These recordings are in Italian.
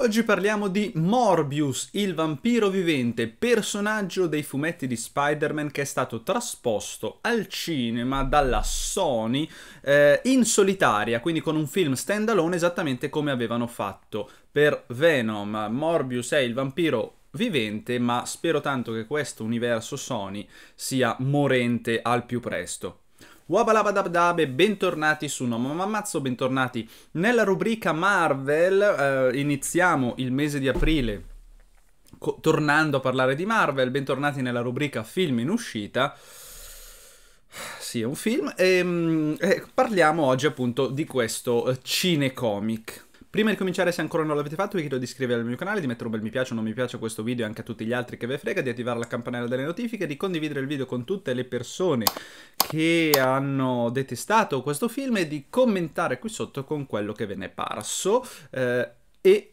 Oggi parliamo di Morbius, il vampiro vivente, personaggio dei fumetti di Spider-Man che è stato trasposto al cinema dalla Sony eh, in solitaria, quindi con un film standalone esattamente come avevano fatto per Venom. Morbius è il vampiro vivente, ma spero tanto che questo universo Sony sia morente al più presto. Wabalabadabdab e bentornati su Nomo Mammazzo, bentornati nella rubrica Marvel, eh, iniziamo il mese di aprile tornando a parlare di Marvel, bentornati nella rubrica Film in uscita. Sì, è un film e, ehm, e parliamo oggi appunto di questo eh, cinecomic Prima di cominciare, se ancora non l'avete fatto, vi chiedo di iscrivervi al mio canale, di mettere un bel mi piace o non mi piace a questo video e anche a tutti gli altri che ve frega, di attivare la campanella delle notifiche, di condividere il video con tutte le persone che hanno detestato questo film e di commentare qui sotto con quello che ve ne è parso. Eh,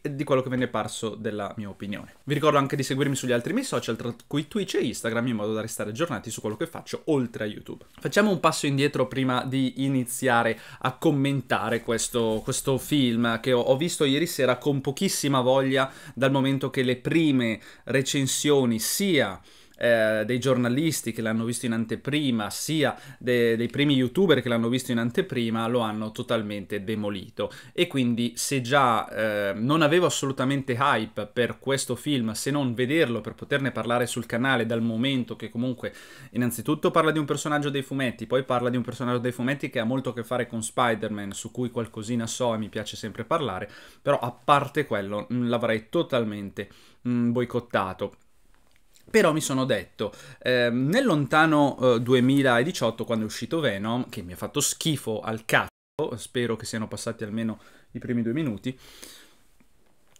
e di quello che ve ne è parso della mia opinione. Vi ricordo anche di seguirmi sugli altri miei social, tra cui Twitch e Instagram, in modo da restare aggiornati su quello che faccio oltre a YouTube. Facciamo un passo indietro prima di iniziare a commentare questo, questo film che ho, ho visto ieri sera con pochissima voglia dal momento che le prime recensioni sia eh, dei giornalisti che l'hanno visto in anteprima, sia de- dei primi youtuber che l'hanno visto in anteprima, lo hanno totalmente demolito. E quindi se già eh, non avevo assolutamente hype per questo film, se non vederlo per poterne parlare sul canale, dal momento che comunque innanzitutto parla di un personaggio dei fumetti, poi parla di un personaggio dei fumetti che ha molto a che fare con Spider-Man, su cui qualcosina so e mi piace sempre parlare, però a parte quello mm, l'avrei totalmente mh, mm, boicottato. Però mi sono detto, eh, nel lontano eh, 2018, quando è uscito Venom, che mi ha fatto schifo al cazzo, spero che siano passati almeno i primi due minuti,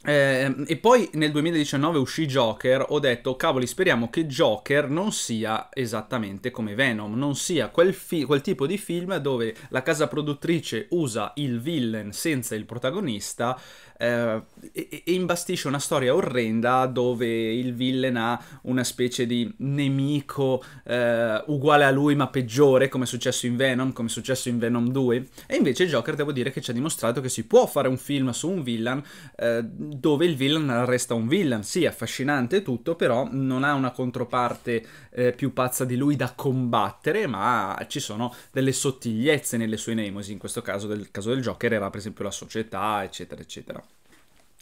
eh, e poi nel 2019 uscì Joker, ho detto cavoli speriamo che Joker non sia esattamente come Venom, non sia quel, quel, tipo di film dove la casa produttrice usa il villain senza il protagonista eh, e, e imbastisce una storia orrenda dove il villain ha una specie di nemico eh, uguale a lui ma peggiore, come è successo in Venom, come è successo in Venom 2. E invece Joker devo dire che ci ha dimostrato che si può fare un film su un villain eh, dove il villain resta un villain. Sì, affascinante tutto, però non ha una controparte eh, più pazza di lui da combattere, ma ci sono delle sottigliezze nelle sue nemosi, in questo caso del, caso del Joker era per esempio la società, eccetera, eccetera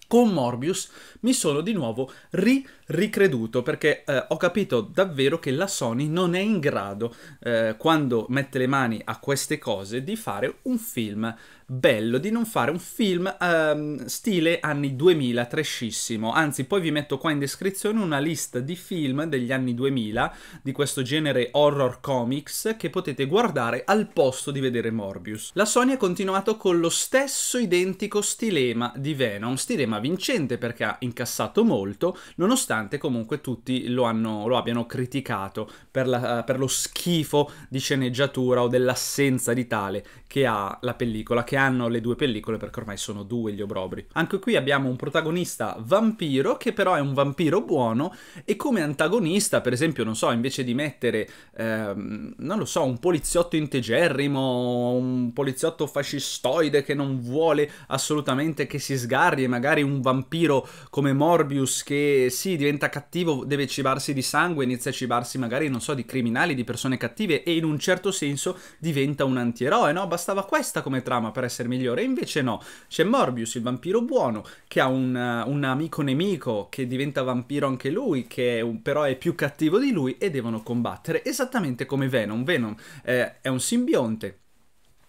con Morbius mi sono di nuovo ri ricreduto perché eh, ho capito davvero che la Sony non è in grado eh, quando mette le mani a queste cose di fare un film bello di non fare un film um, stile anni 2000 trescissimo. Anzi, poi vi metto qua in descrizione una lista di film degli anni 2000 di questo genere horror comics che potete guardare al posto di vedere Morbius. La Sony ha continuato con lo stesso identico stilema di Venom, stilema vincente perché ha incassato molto, nonostante comunque tutti lo, hanno, lo abbiano criticato per, la, per lo schifo di sceneggiatura o dell'assenza di tale che ha la pellicola che che hanno le due pellicole perché ormai sono due gli obrobri. Anche qui abbiamo un protagonista vampiro che però è un vampiro buono e come antagonista, per esempio, non so, invece di mettere, ehm, non lo so, un poliziotto integerrimo, un poliziotto fascistoide che non vuole assolutamente che si sgarri e magari un vampiro come Morbius che sì, diventa cattivo, deve cibarsi di sangue, inizia a cibarsi magari, non so, di criminali, di persone cattive e in un certo senso diventa un antieroe, no? Bastava questa come trama per per essere migliore. E invece no, c'è Morbius, il vampiro buono, che ha un, eh, un amico nemico che diventa vampiro anche lui, che è un, però è più cattivo di lui e devono combattere esattamente come Venom. Venom eh, è un simbionte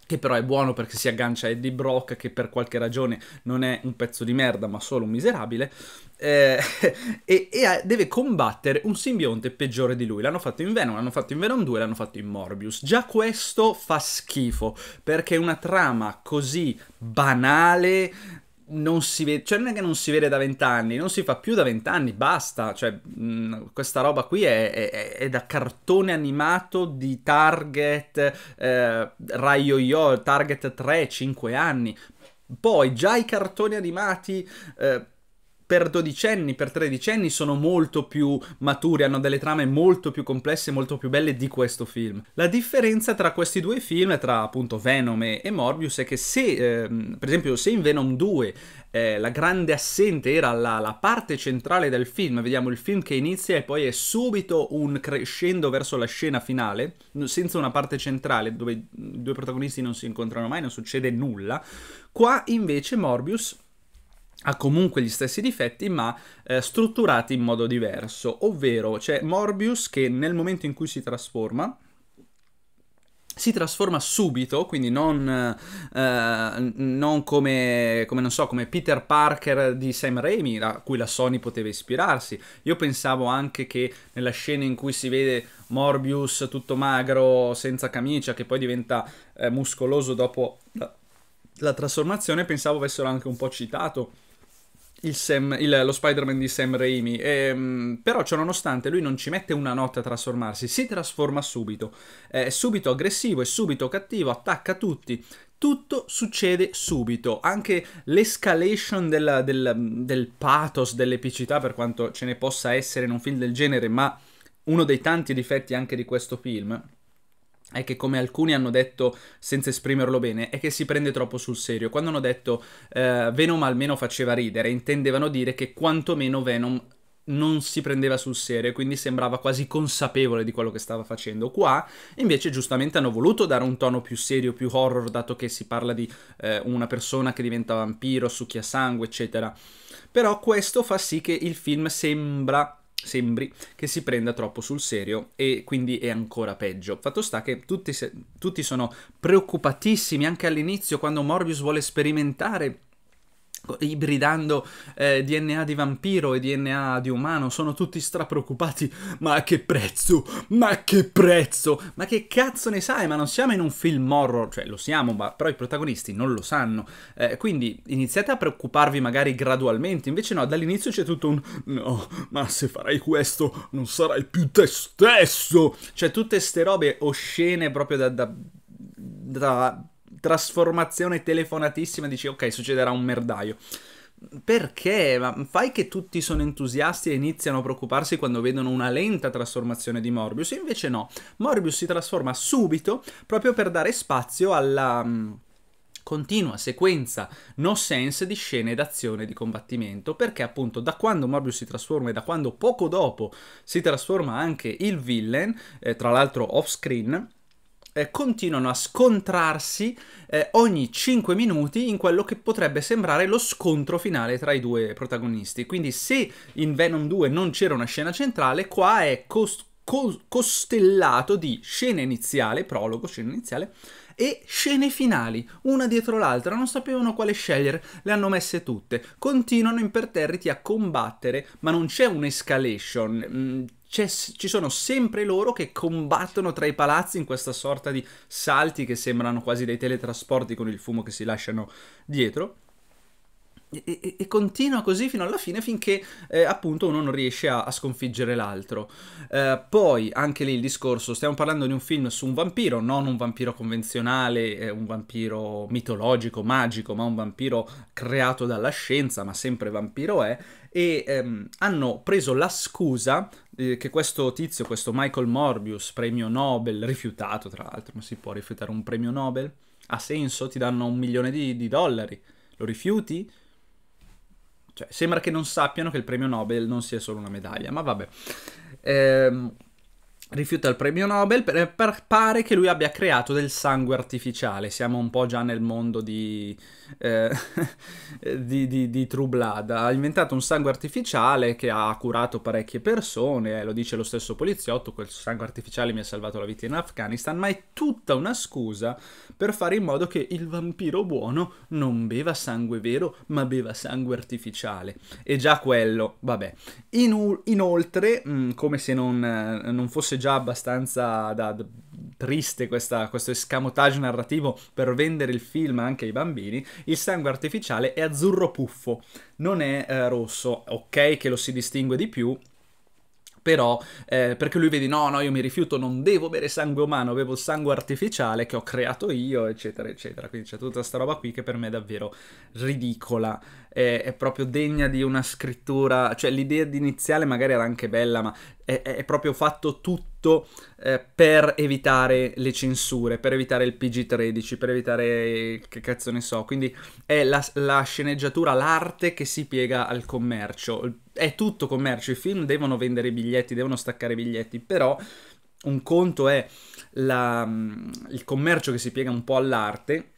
che però è buono perché si aggancia a Eddie Brock che per qualche ragione non è un pezzo di merda ma solo un miserabile eh, e, e, eh, deve combattere un simbionte peggiore di lui l'hanno fatto in Venom, l'hanno fatto in Venom 2 l'hanno fatto in Morbius già questo fa schifo perché una trama così banale non si vede, cioè non è che non si vede da vent'anni, non si fa più da vent'anni, basta, cioè mh, mm, questa roba qui è, è, è, da cartone animato di Target, eh, Raio Yo, Target 3, 5 anni, poi già i cartoni animati... Eh, per dodicenni, per tredicenni sono molto più maturi, hanno delle trame molto più complesse, molto più belle di questo film. La differenza tra questi due film, tra appunto Venom e, Morbius, è che se, eh, per esempio, se in Venom 2 eh, la grande assente era la, la, parte centrale del film, vediamo il film che inizia e poi è subito un crescendo verso la scena finale, senza una parte centrale dove i due protagonisti non si incontrano mai, non succede nulla, qua invece Morbius ha comunque gli stessi difetti ma eh, strutturati in modo diverso, ovvero c'è Morbius che nel momento in cui si trasforma si trasforma subito, quindi non, eh, non come, come, non so, come Peter Parker di Sam Raimi, a cui la Sony poteva ispirarsi. Io pensavo anche che nella scena in cui si vede Morbius tutto magro, senza camicia, che poi diventa eh, muscoloso dopo la, la trasformazione, pensavo avessero anche un po' citato il Sam, il, lo Spider-Man di Sam Raimi. E, ehm, però, ciononostante, lui non ci mette una notte a trasformarsi, si trasforma subito. È subito aggressivo, è subito cattivo, attacca tutti. Tutto succede subito, anche l'escalation del, del, del pathos, dell'epicità, per quanto ce ne possa essere in un film del genere, ma uno dei tanti difetti anche di questo film, è che come alcuni hanno detto senza esprimerlo bene, è che si prende troppo sul serio. Quando hanno detto eh, Venom almeno faceva ridere, intendevano dire che quantomeno Venom non si prendeva sul serio, e quindi sembrava quasi consapevole di quello che stava facendo. Qua invece giustamente hanno voluto dare un tono più serio, più horror, dato che si parla di eh, una persona che diventa vampiro, succhia sangue, eccetera. Però questo fa sì che il film sembra sembri che si prenda troppo sul serio e quindi è ancora peggio. Fatto sta che tutti, tutti sono preoccupatissimi anche all'inizio quando Morbius vuole sperimentare ibridando eh, DNA di vampiro e DNA di umano, sono tutti strapreoccupati. Ma a che prezzo? Ma a che prezzo? Ma che cazzo ne sai? Ma non siamo in un film horror, cioè lo siamo, ma però i protagonisti non lo sanno. Eh, quindi iniziate a preoccuparvi magari gradualmente, invece no, dall'inizio c'è tutto un no, ma se farai questo non sarai più te stesso. Cioè tutte ste robe oscene proprio da, da, da trasformazione telefonatissima, dici ok, succederà un merdaio. Perché? Ma fai che tutti sono entusiasti e iniziano a preoccuparsi quando vedono una lenta trasformazione di Morbius, invece no. Morbius si trasforma subito proprio per dare spazio alla mm, continua sequenza no sense di scene d'azione e di combattimento, perché appunto da quando Morbius si trasforma e da quando poco dopo si trasforma anche il villain, eh, tra l'altro off screen, eh, continuano a scontrarsi eh, ogni 5 minuti in quello che potrebbe sembrare lo scontro finale tra i due protagonisti. Quindi se in Venom 2 non c'era una scena centrale, qua è cost- co- costellato di scena iniziale, prologo, scena iniziale, e scene finali, una dietro l'altra, non sapevano quale scegliere, le hanno messe tutte. Continuano imperterriti a combattere, ma non c'è un'escalation. Mm, ci sono sempre loro che combattono tra i palazzi in questa sorta di salti che sembrano quasi dei teletrasporti con il fumo che si lasciano dietro. E, e, e continua così fino alla fine finché eh, appunto uno non riesce a, a sconfiggere l'altro. Eh, poi anche lì il discorso, stiamo parlando di un film su un vampiro, non un vampiro convenzionale, eh, un vampiro mitologico, magico, ma un vampiro creato dalla scienza, ma sempre vampiro è, e ehm, hanno preso la scusa eh, che questo tizio, questo Michael Morbius, premio Nobel, rifiutato tra l'altro, non si può rifiutare un premio Nobel, ha senso? Ti danno un milione di, di dollari, lo rifiuti? Cioè, sembra che non sappiano che il premio Nobel non sia solo una medaglia, ma vabbè. Ehm, rifiuta il premio Nobel, per, per, pare che lui abbia creato del sangue artificiale, siamo un po' già nel mondo di, eh, di, di, di True Blood, ha inventato un sangue artificiale che ha curato parecchie persone, eh, lo dice lo stesso poliziotto, quel sangue artificiale mi ha salvato la vita in Afghanistan, ma è tutta una scusa per fare in modo che il vampiro buono non beva sangue vero, ma beva sangue artificiale, e già quello, vabbè. In, inoltre, mh, mm, come se non, eh, non fosse fosse già abbastanza da, da, triste questa, questo escamotage narrativo per vendere il film anche ai bambini, il sangue artificiale è azzurro puffo, non è eh, rosso, ok che lo si distingue di più, però eh, perché lui vedi no, no, io mi rifiuto, non devo bere sangue umano, bevo sangue artificiale che ho creato io, eccetera, eccetera. Quindi c'è tutta questa roba qui che per me è davvero ridicola, è, è proprio degna di una scrittura, cioè l'idea iniziale magari era anche bella, ma è, è proprio fatto tutto eh, per evitare le censure, per evitare il PG-13, per evitare che cazzo ne so. Quindi è la, la sceneggiatura, l'arte che si piega al commercio è tutto commercio, i film devono vendere biglietti, devono staccare biglietti, però un conto è la, mm, il commercio che si piega un po' all'arte,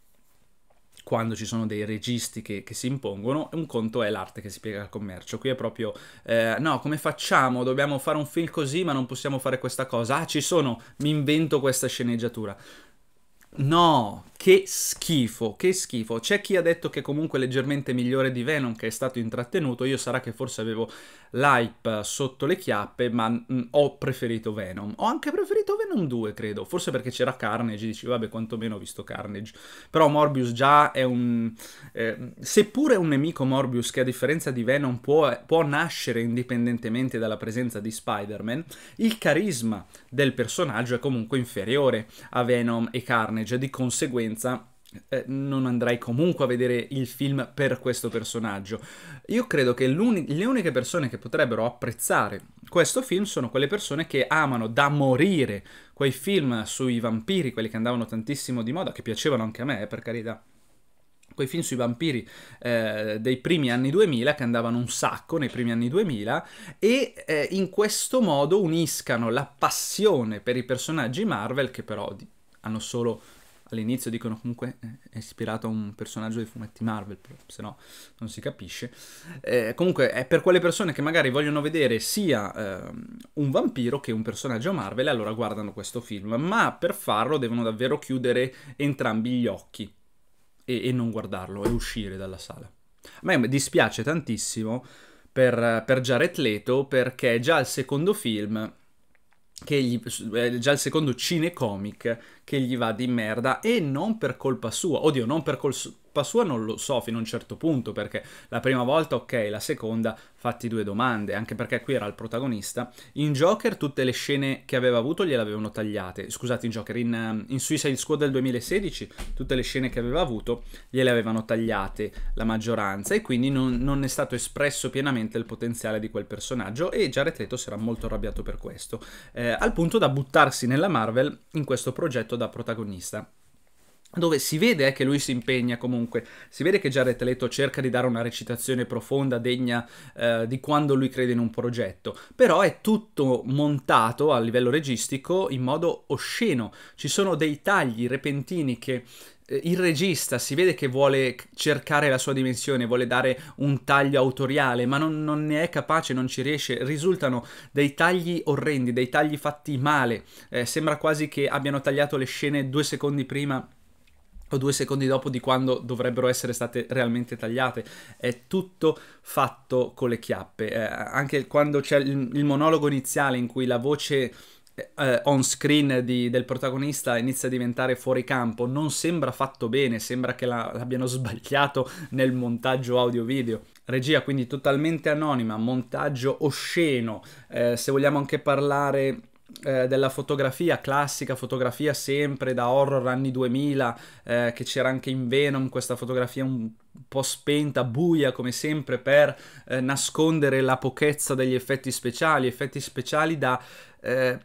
quando ci sono dei registi che, che, si impongono, un conto è l'arte che si piega al commercio. Qui è proprio, eh, no, come facciamo? Dobbiamo fare un film così, ma non possiamo fare questa cosa. Ah, ci sono, mi invento questa sceneggiatura. No, che schifo, che schifo. C'è chi ha detto che comunque è leggermente migliore di Venom, che è stato intrattenuto. Io sarà che forse avevo l'hype eh, sotto le chiappe, ma mh, mm, ho preferito Venom. Ho anche preferito Venom 2, credo. Forse perché c'era Carnage, dici, vabbè, quantomeno ho visto Carnage. Però Morbius già è un... Eh, seppure un nemico Morbius che a differenza di Venom può, può nascere indipendentemente dalla presenza di Spider-Man, il carisma del personaggio è comunque inferiore a Venom e Carnage e di conseguenza conseguenza eh, non andrai comunque a vedere il film per questo personaggio. Io credo che le uniche persone che potrebbero apprezzare questo film sono quelle persone che amano da morire quei film sui vampiri, quelli che andavano tantissimo di moda, che piacevano anche a me, eh, per carità quei film sui vampiri eh, dei primi anni 2000 che andavano un sacco nei primi anni 2000 e eh, in questo modo uniscano la passione per i personaggi Marvel che però hanno solo all'inizio dicono comunque eh, è ispirato a un personaggio dei fumetti Marvel, se no non si capisce. Eh, comunque è per quelle persone che magari vogliono vedere sia eh, un vampiro che un personaggio Marvel, allora guardano questo film, ma per farlo devono davvero chiudere entrambi gli occhi e, e non guardarlo e uscire dalla sala. A me dispiace tantissimo per, per Jared Leto perché già al secondo film che gli, è eh, già il secondo cinecomic che gli va di merda e non per colpa sua, oddio non per, colpa sua colpa sua non lo so fino a un certo punto, perché la prima volta ok, la seconda fatti due domande, anche perché qui era il protagonista. In Joker tutte le scene che aveva avuto gliel'avevano tagliate, scusate in Joker, in, ehm, in Suicide Squad del 2016 tutte le scene che aveva avuto gliele avevano tagliate la maggioranza e quindi non, non è stato espresso pienamente il potenziale di quel personaggio e Jared Leto si era molto arrabbiato per questo, eh, al punto da buttarsi nella Marvel in questo progetto da protagonista dove si vede eh, che lui si impegna comunque, si vede che Jared Leto cerca di dare una recitazione profonda degna eh, di quando lui crede in un progetto, però è tutto montato a livello registico in modo osceno, ci sono dei tagli repentini che eh, il regista si vede che vuole cercare la sua dimensione, vuole dare un taglio autoriale, ma non, non, ne è capace, non ci riesce. Risultano dei tagli orrendi, dei tagli fatti male. Eh, sembra quasi che abbiano tagliato le scene due secondi prima o due secondi dopo di quando dovrebbero essere state realmente tagliate. È tutto fatto con le chiappe. Eh, anche quando c'è il, il, monologo iniziale in cui la voce eh, on screen di, del protagonista inizia a diventare fuori campo, non sembra fatto bene, sembra che la, l'abbiano sbagliato nel montaggio audio-video. Regia quindi totalmente anonima, montaggio osceno, eh, se vogliamo anche parlare eh, della fotografia classica, fotografia sempre da horror anni 2000, eh, che c'era anche in Venom, questa fotografia un po' spenta, buia come sempre per eh, nascondere la pochezza degli effetti speciali, effetti speciali da... Eh,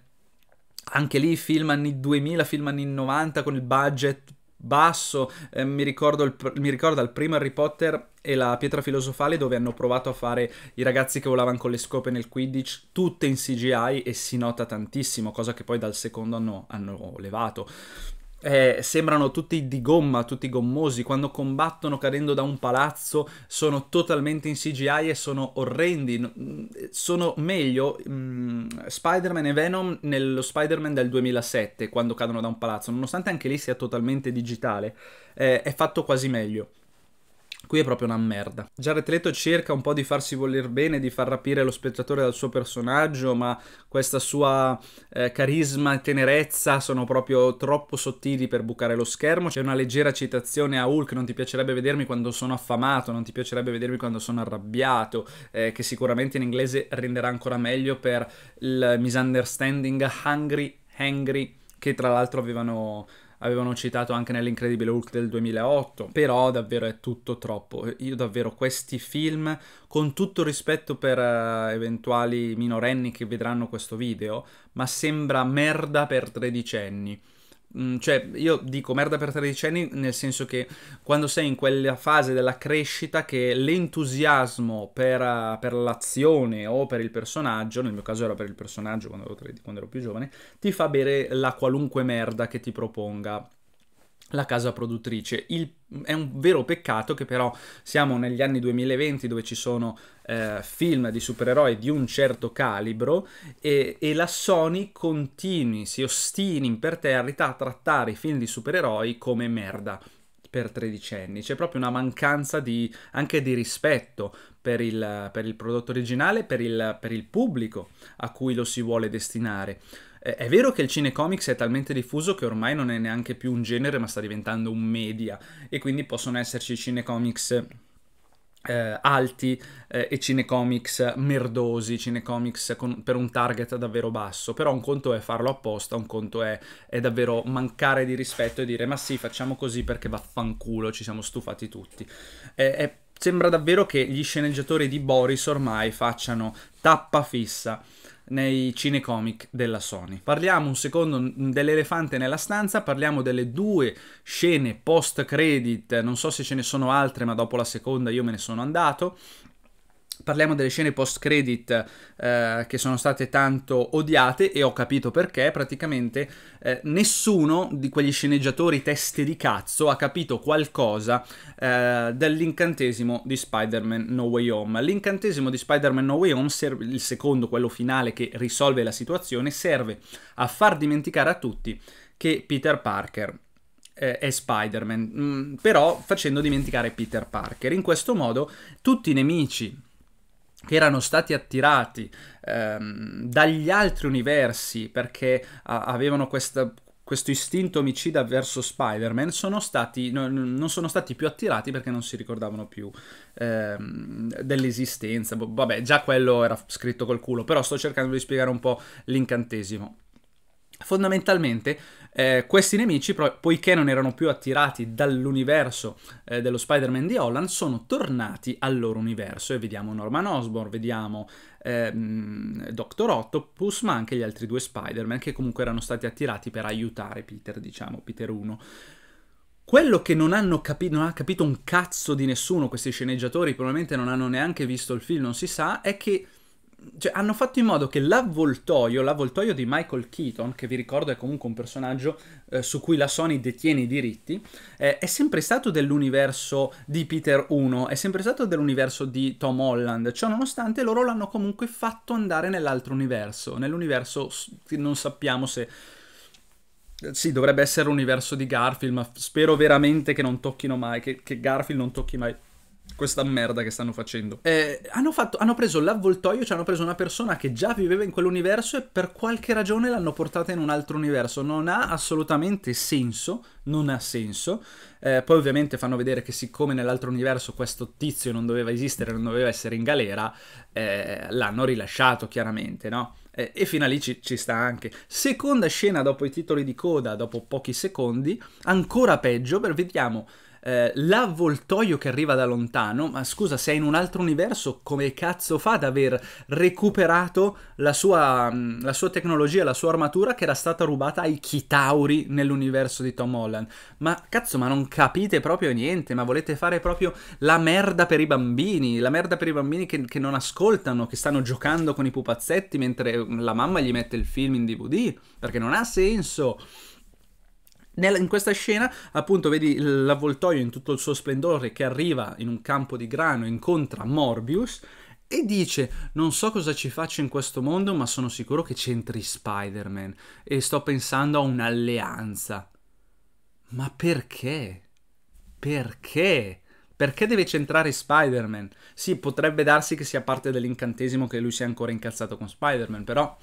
anche lì film anni 2000, film anni 90 con il budget basso. Eh, mi, ricordo il, mi ricorda il primo Harry Potter e la pietra filosofale dove hanno provato a fare i ragazzi che volavano con le scope nel Quidditch, tutte in CGI e si nota tantissimo, cosa che poi dal secondo hanno, hanno levato eh, sembrano tutti di gomma, tutti gommosi, quando combattono cadendo da un palazzo sono totalmente in CGI e sono orrendi. Sono meglio mh, mm, Spider-Man e Venom nello Spider-Man del 2007, quando cadono da un palazzo, nonostante anche lì sia totalmente digitale, eh, è fatto quasi meglio qui è proprio una merda. Jared Leto cerca un po' di farsi voler bene, di far rapire lo spettatore dal suo personaggio, ma questa sua eh, carisma e tenerezza sono proprio troppo sottili per bucare lo schermo. C'è una leggera citazione a Hulk, non ti piacerebbe vedermi quando sono affamato, non ti piacerebbe vedermi quando sono arrabbiato, eh, che sicuramente in inglese renderà ancora meglio per il misunderstanding hungry, hangry, che tra l'altro avevano avevano citato anche nell'incredibile Hulk del 2008, però davvero è tutto troppo. Io davvero questi film, con tutto rispetto per uh, eventuali minorenni che vedranno questo video, ma sembra merda per tredicenni. Mm, cioè io dico merda per tredicenni nel senso che quando sei in quella fase della crescita che l'entusiasmo per, eh, per l'azione o per il personaggio, nel mio caso era per il personaggio quando ero, quando ero più giovane, ti fa bere la qualunque merda che ti proponga la casa produttrice. Il, è un vero peccato che però siamo negli anni 2020 dove ci sono eh, film di supereroi di un certo calibro e, e, la Sony continui, si ostini imperterrita a trattare i film di supereroi come merda per tredicenni. C'è proprio una mancanza di, anche di rispetto per il, per il prodotto originale, per il, per il pubblico a cui lo si vuole destinare è vero che il cinecomics è talmente diffuso che ormai non è neanche più un genere, ma sta diventando un media, e quindi possono esserci cinecomics. Eh, alti eh, e cinecomics merdosi, cinecomics con, per un target davvero basso, però un conto è farlo apposta, un conto è, è davvero mancare di rispetto e dire ma sì facciamo così perché vaffanculo, ci siamo stufati tutti. Eh, è, sembra davvero che gli sceneggiatori di Boris ormai facciano tappa fissa nei cinecomic della Sony. Parliamo un secondo dell'elefante nella stanza, parliamo delle due scene post credit, non so se ce ne sono altre ma dopo la seconda io me ne sono andato, Parliamo delle scene post-credit eh, che sono state tanto odiate e ho capito perché praticamente eh, nessuno di quegli sceneggiatori teste di cazzo ha capito qualcosa eh, dell'incantesimo di Spider-Man No Way Home. L'incantesimo di Spider-Man No Way Home, serve, il secondo, quello finale che risolve la situazione, serve a far dimenticare a tutti che Peter Parker eh, è Spider-Man, mm, però facendo dimenticare Peter Parker. In questo modo tutti i nemici che erano stati attirati ehm, dagli altri universi perché a- avevano questa, questo istinto omicida verso Spider-Man sono stati, non sono stati più attirati perché non si ricordavano più ehm, dell'esistenza. Vabbè, già quello era scritto col culo, però sto cercando di spiegare un po' l'incantesimo. Fondamentalmente eh, questi nemici, pro- poiché non erano più attirati dall'universo eh, dello Spider-Man di Holland, sono tornati al loro universo e vediamo Norman Osborn, vediamo ehm, Dr. Octopus, ma anche gli altri due Spider-Man che comunque erano stati attirati per aiutare Peter, diciamo, Peter 1. Quello che non hanno capito, non ha capito un cazzo di nessuno questi sceneggiatori, probabilmente non hanno neanche visto il film, non si sa, è che cioè, hanno fatto in modo che l'avvoltoio, l'avvoltoio di Michael Keaton, che vi ricordo è comunque un personaggio eh, su cui la Sony detiene i diritti, eh, è sempre stato dell'universo di Peter 1, è sempre stato dell'universo di Tom Holland, ciò nonostante loro l'hanno comunque fatto andare nell'altro universo, nell'universo che non sappiamo se... Eh, sì, dovrebbe essere l'universo di Garfield, ma spero veramente che non tocchino mai, che, che Garfield non tocchi mai questa merda che stanno facendo. Eh, hanno, fatto, hanno preso l'avvoltoio, cioè hanno preso una persona che già viveva in quell'universo e per qualche ragione l'hanno portata in un altro universo. Non ha assolutamente senso, non ha senso. Eh, poi ovviamente fanno vedere che siccome nell'altro universo questo tizio non doveva esistere, non doveva essere in galera, eh, l'hanno rilasciato chiaramente, no? Eh, e fino a lì ci, ci, sta anche. Seconda scena dopo i titoli di coda, dopo pochi secondi, ancora peggio, perché vediamo eh, l'avvoltoio che arriva da lontano, ma scusa, se è in un altro universo, come cazzo fa ad aver recuperato la sua, mm, la sua tecnologia, la sua armatura che era stata rubata ai Kitauri nell'universo di Tom Holland? Ma cazzo, ma non capite proprio niente, ma volete fare proprio la merda per i bambini, la merda per i bambini che, che non ascoltano, che stanno giocando con i pupazzetti mentre la mamma gli mette il film in DVD, perché non ha senso in questa scena, appunto, vedi l'avvoltoio in tutto il suo splendore che arriva in un campo di grano, incontra Morbius e dice: Non so cosa ci faccio in questo mondo, ma sono sicuro che c'entri Spider-Man e sto pensando a un'alleanza. Ma perché? Perché? Perché deve centrare Spider-Man? Sì, potrebbe darsi che sia parte dell'incantesimo che lui sia ancora incazzato con Spider-Man, però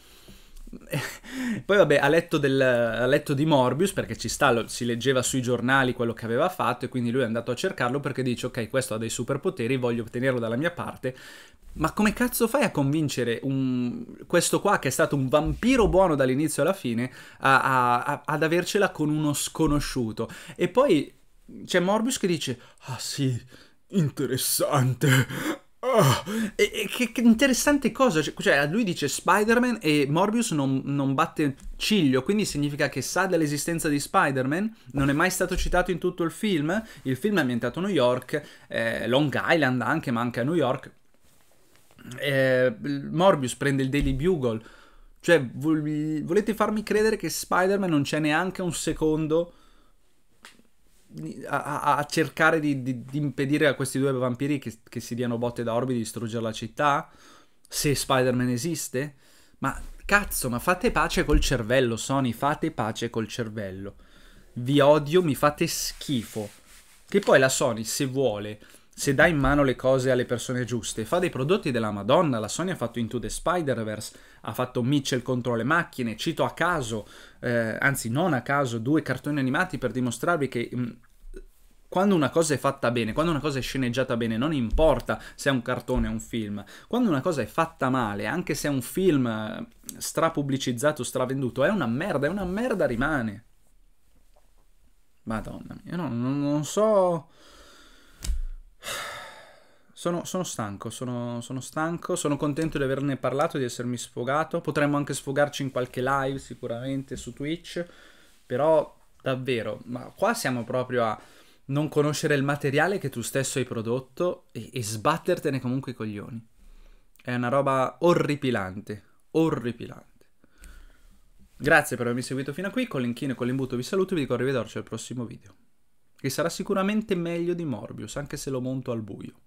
Poi vabbè, ha letto, del, ha letto, di Morbius perché ci sta, lo, si leggeva sui giornali quello che aveva fatto e quindi lui è andato a cercarlo perché dice ok, questo ha dei superpoteri, voglio tenerlo dalla mia parte. Ma come cazzo fai a convincere un, questo qua che è stato un vampiro buono dall'inizio alla fine a, a, ad avercela con uno sconosciuto? E poi c'è Morbius che dice ah sì, interessante. Oh, e, e, che, interessante cosa, cioè, cioè lui dice Spider-Man e Morbius non, non, batte ciglio, quindi significa che sa dell'esistenza di Spider-Man, non è mai stato citato in tutto il film, il film è ambientato a New York, eh, Long Island anche, ma anche a New York, eh, Morbius prende il Daily Bugle, cioè vol volete farmi credere che Spider-Man non c'è neanche un secondo a, a cercare di, di, di, impedire a questi due vampiri che, che si diano botte da orbi di distruggere la città? Se Spider-Man esiste? Ma cazzo, ma fate pace col cervello, Sony, fate pace col cervello. Vi odio, mi fate schifo. Che poi la Sony, se vuole, se dà in mano le cose alle persone giuste. Fa dei prodotti della Madonna, la Sony ha fatto Into the Spider-Verse, ha fatto Mitchell contro le macchine, cito a caso, eh, anzi non a caso, due cartoni animati per dimostrarvi che... Mh, mm, quando una cosa è fatta bene, quando una cosa è sceneggiata bene, non importa se è un cartone o un film, quando una cosa è fatta male, anche se è un film eh, strapubblicizzato, stravenduto, è una merda, è una merda rimane. Madonna io non, non, non so... Sono, sono stanco, sono, sono, stanco, sono contento di averne parlato, di essermi sfogato. Potremmo anche sfogarci in qualche live sicuramente su Twitch, però davvero, ma qua siamo proprio a non conoscere il materiale che tu stesso hai prodotto e, e sbattertene comunque i coglioni. È una roba orripilante, orripilante. Grazie per avermi seguito fino a qui, con l'inchino e con l'imbuto vi saluto e vi dico arrivederci al prossimo video che sarà sicuramente meglio di Morbius, anche se lo monto al buio.